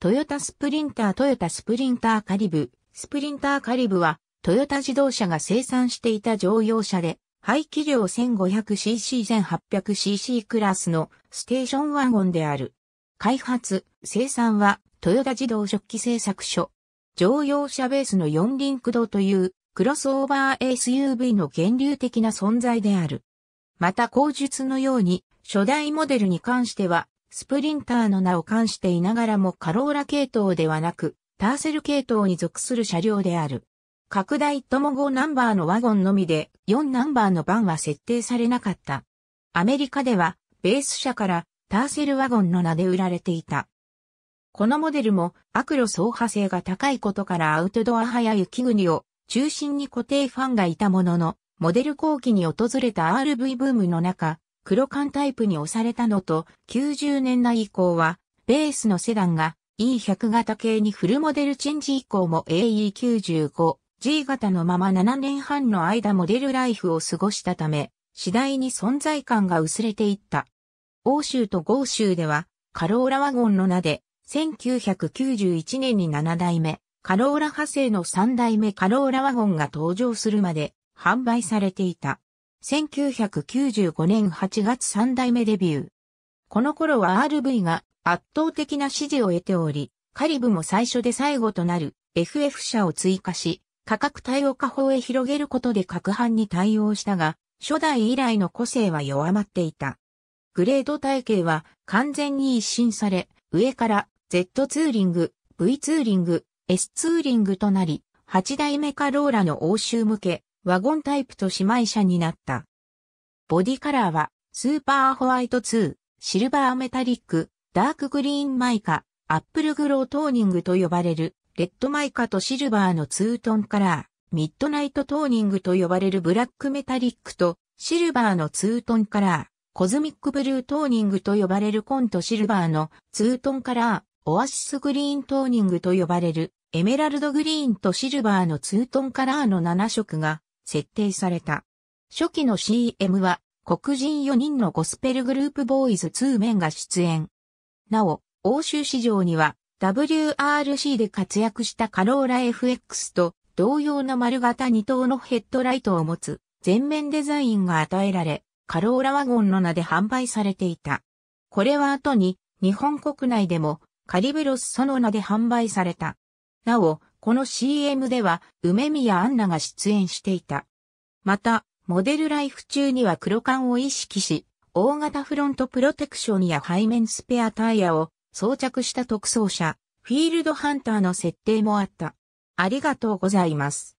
トヨタスプリンタートヨタスプリンターカリブ。スプリンターカリブは、トヨタ自動車が生産していた乗用車で、排気量 1500cc1800cc クラスのステーションワゴンである。開発、生産は、トヨタ自動食器製作所。乗用車ベースの四輪駆動という、クロスオーバー SUV の源流的な存在である。また後述のように、初代モデルに関しては、スプリンターの名を冠していながらもカローラ系統ではなく、ターセル系統に属する車両である。拡大とも5ナンバーのワゴンのみで4ナンバーのバンは設定されなかった。アメリカではベース車からターセルワゴンの名で売られていた。このモデルもアクロ走破性が高いことからアウトドア派や雪国を中心に固定ファンがいたものの、モデル後期に訪れた RV ブームの中、黒缶タイプに押されたのと、90年代以降は、ベースのセダンが E100 型系にフルモデルチェンジ以降も AE95、G 型のまま7年半の間モデルライフを過ごしたため、次第に存在感が薄れていった。欧州と豪州では、カローラワゴンの名で、1991年に7代目、カローラ派生の3代目カローラワゴンが登場するまで販売されていた。1995年8月3代目デビュー。この頃は RV が圧倒的な支持を得ており、カリブも最初で最後となる FF 社を追加し、価格帯を下方へ広げることで各班に対応したが、初代以来の個性は弱まっていた。グレード体系は完全に一新され、上から Z ツーリング、V ツーリング、S ツーリングとなり、8代目カローラの欧州向け、ワゴンタイプと姉妹車になった。ボディカラーは、スーパーホワイト2、シルバーメタリック、ダークグリーンマイカ、アップルグロートーニングと呼ばれる、レッドマイカとシルバーのツートンカラー、ミッドナイトトーニングと呼ばれるブラックメタリックと、シルバーのツートンカラー、コズミックブルートーニングと呼ばれるコントシルバーのツートンカラー、オアシスグリーントーニングと呼ばれるエメラルドグリーンとシルバーのツートンカラーの7色が設定された。初期の CM は黒人4人のゴスペルグループボーイズ2メンが出演。なお、欧州市場には WRC で活躍したカローラ FX と同様の丸型2等のヘッドライトを持つ全面デザインが与えられ、カローラワゴンの名で販売されていた。これは後に日本国内でもカリブロスその名で販売された。なお、この CM では梅宮アンナが出演していた。また、モデルライフ中には黒缶を意識し、大型フロントプロテクションや背面スペアタイヤを装着した特装車、フィールドハンターの設定もあった。ありがとうございます。